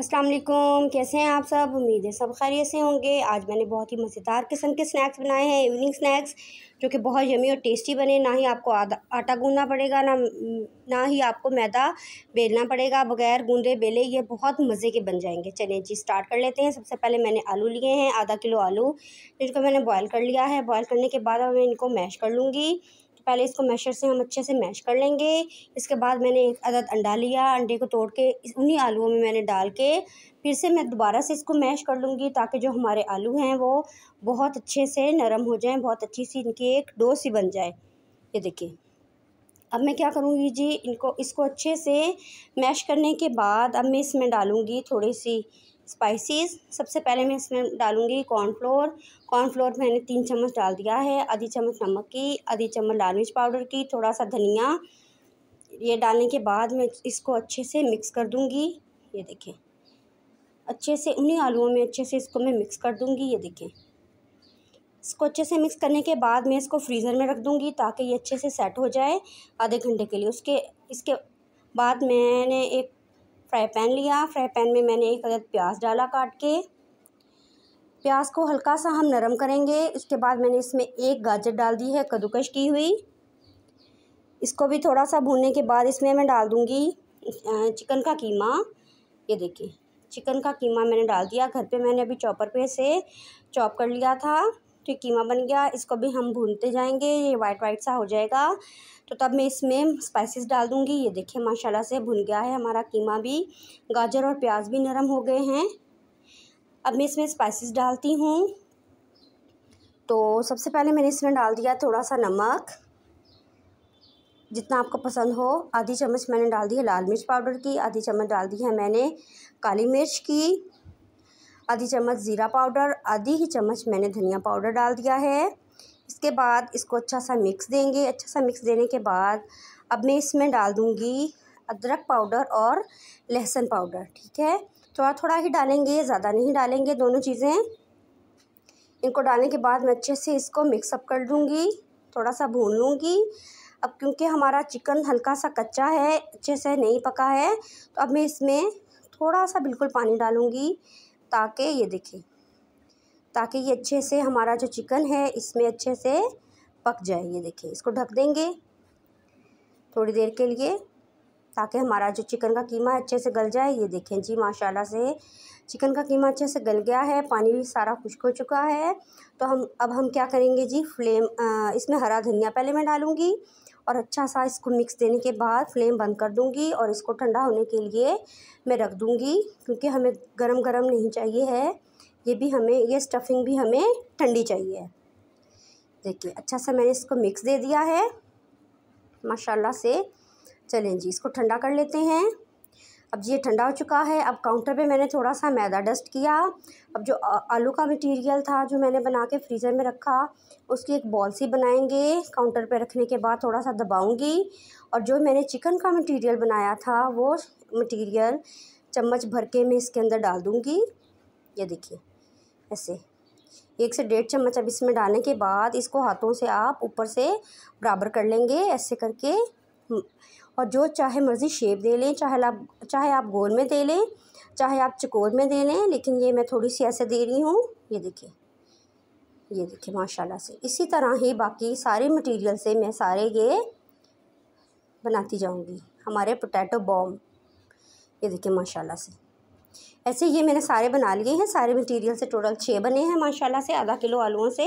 अस्सलाम वालेकुम कैसे हैं आप सब उम्मीद है सब खैरियत से होंगे आज मैंने बहुत ही मज़ेदार किस्म के स्नैक्स बनाए हैं इवनिंग स्नैक्स जो कि बहुत यमी और टेस्टी बने ना ही आपको आटा गूंदना पड़ेगा ना ना ही आपको मैदा बेलना पड़ेगा बगैर गूंदे बेले ये बहुत मज़े के बन जाएंगे चलिए जी स्टार्ट कर लेते हैं सबसे पहले मैंने आलू लिए हैं आधा किलो आलू जिनको मैंने बॉयल कर लिया है बॉयल करने के बाद मैं इनको मैश कर लूँगी तो पहले इसको मैशर से हम अच्छे से मैश कर लेंगे इसके बाद मैंने एक अदद अंडा लिया अंडे को तोड़ के उन्हीं आलूओं में मैंने डाल के फिर से मैं दोबारा से इसको मैश कर लूँगी ताकि जो हमारे आलू हैं वो बहुत अच्छे से नरम हो जाएँ बहुत अच्छी सी इनकी एक डो सी बन जाए ये देखिए अब मैं क्या करूँगी जी इनको इसको अच्छे से मैश करने के बाद अब मैं इसमें डालूँगी थोड़ी सी स्पाइसेस सबसे पहले मैं इसमें डालूँगी कॉर्नफ्लोर कॉर्नफ्लोर मैंने तीन चम्मच डाल दिया है आधी चम्मच नमक की आधी चम्मच लाल मिर्च पाउडर की थोड़ा सा धनिया ये डालने के बाद मैं इसको अच्छे से मिक्स कर दूँगी ये देखें अच्छे से उन्हीं आलूओं में अच्छे से इसको मैं मिक्स कर दूँगी ये देखें इसको अच्छे से मिक्स करने के बाद मैं इसको फ्रीज़र में रख दूँगी ताकि ये अच्छे से सेट हो जाए आधे घंटे के लिए उसके इसके बाद मैंने एक फ्राई पैन लिया फ्राई पैन में मैंने एक अदद प्याज डाला काट के प्याज को हल्का सा हम नरम करेंगे उसके बाद मैंने इसमें एक गाजर डाल दी है कद्दूकश की हुई इसको भी थोड़ा सा भूनने के बाद इसमें मैं डाल दूँगी चिकन का कीमा ये देखिए चिकन का कीमा मैंने डाल दिया घर पे मैंने अभी चॉपर पे से चॉप कर लिया था ये कीमा बन गया इसको भी हम भूनते जाएंगे ये वाइट वाइट सा हो जाएगा तो तब मैं इसमें स्पाइसेस डाल दूंगी ये देखिए माशाल्लाह से भुन गया है हमारा कीमा भी गाजर और प्याज भी नरम हो गए हैं अब मैं इसमें स्पाइसेस डालती हूँ तो सबसे पहले मैंने इसमें डाल दिया थोड़ा सा नमक जितना आपको पसंद हो आधी चम्मच मैंने डाल दी है लाल मिर्च पाउडर की आधी चम्मच डाल दी है मैंने काली मिर्च की आधी चम्मच ज़ीरा पाउडर आधी ही चम्मच मैंने धनिया पाउडर डाल दिया है इसके बाद इसको अच्छा सा मिक्स देंगे अच्छा सा मिक्स देने के बाद अब मैं इसमें डाल दूँगी अदरक पाउडर और लहसुन पाउडर ठीक है थोड़ा थोड़ा ही डालेंगे ज़्यादा नहीं डालेंगे दोनों चीज़ें इनको डालने के बाद मैं अच्छे से इसको मिक्सअप कर दूँगी थोड़ा सा भून लूँगी अब क्योंकि हमारा चिकन हल्का सा कच्चा है अच्छे से नहीं पका है तो अब मैं इसमें थोड़ा सा बिल्कुल पानी डालूँगी ताकि ये देखिए ताकि ये अच्छे से हमारा जो चिकन है इसमें अच्छे से पक जाए ये देखिए इसको ढक देंगे थोड़ी देर के लिए ताकि हमारा जो चिकन का कीमा अच्छे से गल जाए ये देखें जी माशाल्लाह से चिकन का कीमा अच्छे से गल गया है पानी भी सारा खुश्क हो चुका है तो हम अब हम क्या करेंगे जी फ्लेम आ, इसमें हरा धनिया पहले मैं डालूँगी और अच्छा सा इसको मिक्स देने के बाद फ्लेम बंद कर दूँगी और इसको ठंडा होने के लिए मैं रख दूँगी क्योंकि हमें गरम गरम नहीं चाहिए है ये भी हमें ये स्टफिंग भी हमें ठंडी चाहिए देखिए अच्छा सा मैंने इसको मिक्स दे दिया है माशाल्लाह से चलें जी इसको ठंडा कर लेते हैं अब ये ठंडा हो चुका है अब काउंटर पे मैंने थोड़ा सा मैदा डस्ट किया अब जो आलू का मटेरियल था जो मैंने बना के फ्रीज़र में रखा उसकी एक बॉल सी बनाएंगे काउंटर पे रखने के बाद थोड़ा सा दबाऊंगी और जो मैंने चिकन का मटेरियल बनाया था वो मटेरियल चम्मच भर के मैं इसके अंदर डाल दूँगी ये देखिए ऐसे एक से डेढ़ चम्मच अब इसमें डालने के बाद इसको हाथों से आप ऊपर से बराबर कर लेंगे ऐसे करके और जो चाहे मर्ज़ी शेप दे लें चाहे आप चाहे आप गोल में दे लें चाहे आप चकोर में दे लें लेकिन ये मैं थोड़ी सी ऐसे दे रही हूँ ये देखिए ये देखिए माशाल्लाह से इसी तरह ही बाकी सारे मटेरियल से मैं सारे ये बनाती जाऊँगी हमारे पोटैटो बॉम ये देखिए माशाला से ऐसे ये मैंने सारे बना लिए हैं सारे मटेरियल से टोटल छः बने हैं माशाला से आधा किलो आलुओं से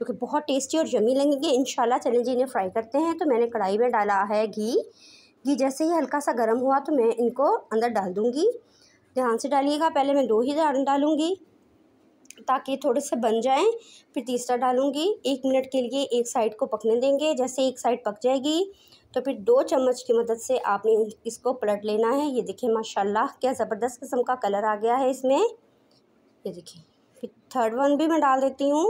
जो कि बहुत टेस्टी और जमी लगेंगे इन शाला चलें जी इन्हें फ्राई करते हैं तो मैंने कढ़ाई में डाला है घी ये जैसे ही हल्का सा गर्म हुआ तो मैं इनको अंदर डाल दूँगी ध्यान से डालिएगा पहले मैं दो ही डालूँगी ताकि थोड़े से बन जाएं फिर तीसरा डालूँगी एक मिनट के लिए एक साइड को पकने देंगे जैसे एक साइड पक जाएगी तो फिर दो चम्मच की मदद से आपने इसको पलट लेना है ये देखिए माशाल्लाह क्या ज़बरदस्त किस्म का कलर आ गया है इसमें ये देखिए फिर थर्ड वन भी मैं डाल देती हूँ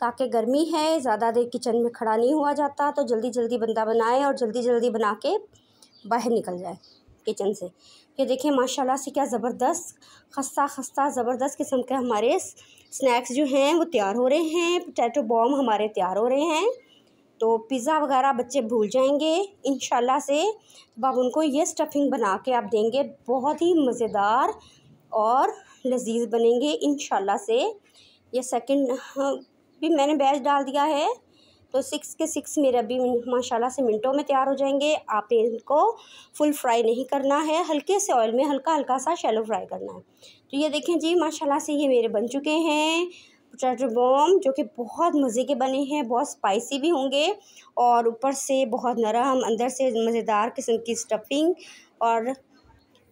ताकि गर्मी है ज़्यादा देर किचन में खड़ा नहीं हुआ जाता तो जल्दी जल्दी बंदा बनाए और जल्दी जल्दी बना के बाहर निकल जाए किचन से ये देखिए माशाल्लाह से क्या ज़बरदस्त खस्ता खस्ता ज़बरदस्त किस्म के हमारे स्नैक्स जो हैं वो तैयार हो रहे हैं पोटैटो बॉम हमारे तैयार हो रहे हैं तो पिज़्ज़ा वगैरह बच्चे भूल जाएंगे इन से तो आप उनको ये स्टफिंग बना के आप देंगे बहुत ही मज़ेदार और लजीज बनेंगे इन से ये सेकंड भी मैंने बैच डाल दिया है तो सिक्स के सिक्स मेरे अभी माशाल्लाह से मिनटों में तैयार हो जाएंगे आपने इनको फुल फ्राई नहीं करना है हल्के से ऑयल में हल्का हल्का सा शैलो फ्राई करना है तो ये देखें जी माशाल्लाह से ये मेरे बन चुके हैं पोटैटो बॉम जो कि बहुत मज़े के बने हैं बहुत स्पाइसी भी होंगे और ऊपर से बहुत नरम अंदर से मज़ेदार किस्म की स्टफिंग और